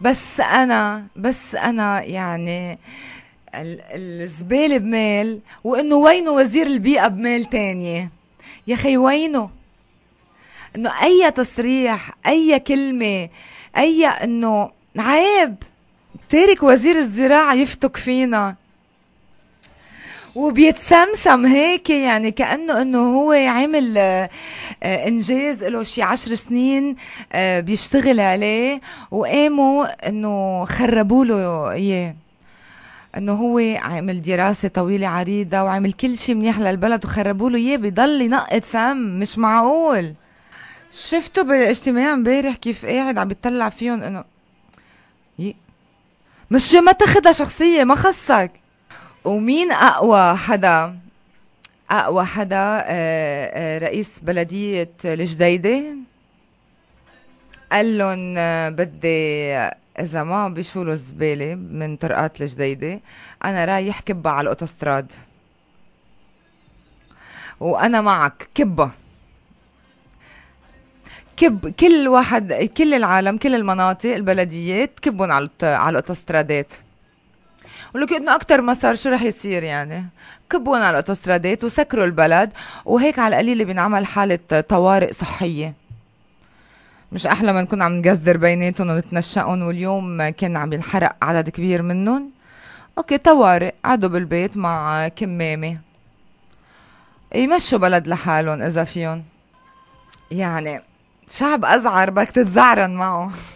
بس انا بس انا يعني الزبالة بمال وانه وينه وزير البيئة بمال تانية يا خي وينه انه اي تصريح اي كلمة اي انه عيب تارك وزير الزراعة يفتك فينا وبيتسمسم هيك يعني كانه انه هو عامل آه، آه، انجاز له شي عشر سنين آه، بيشتغل عليه وقاموا انه خربوا له اياه انه هو عامل دراسه طويله عريضه وعامل كل شيء منيح للبلد وخربوا له اياه بضل ينقط سم مش معقول شفته بالاجتماع امبارح كيف قاعد عم بيطلع فيهم انه مش ما تاخذها شخصيه ما خصك ومين اقوى حدا اقوى حدا آه، آه، رئيس بلديه الجديده قال لهم آه، بدي اذا ما بيشولوا الزباله من طرقات الجديده انا رايح كبة على الاوتوستراد وانا معك كبة كب كل واحد كل العالم كل المناطق البلديات كبهم على على الاوتوسترادات ولك انه اكثر ما صار شو رح يصير يعني كبونا على الاوتوسترادات وسكروا البلد وهيك على القليل بينعمل حاله طوارئ صحيه مش احلى ما نكون عم نجزدر بيناتهم ونتنشقهم واليوم كان عم ينحرق عدد كبير منهم اوكي طوارئ قعدوا بالبيت مع كمامه يمشوا بلد لحالهم اذا فيهم يعني شعب ازعر بدك تتزعرن معه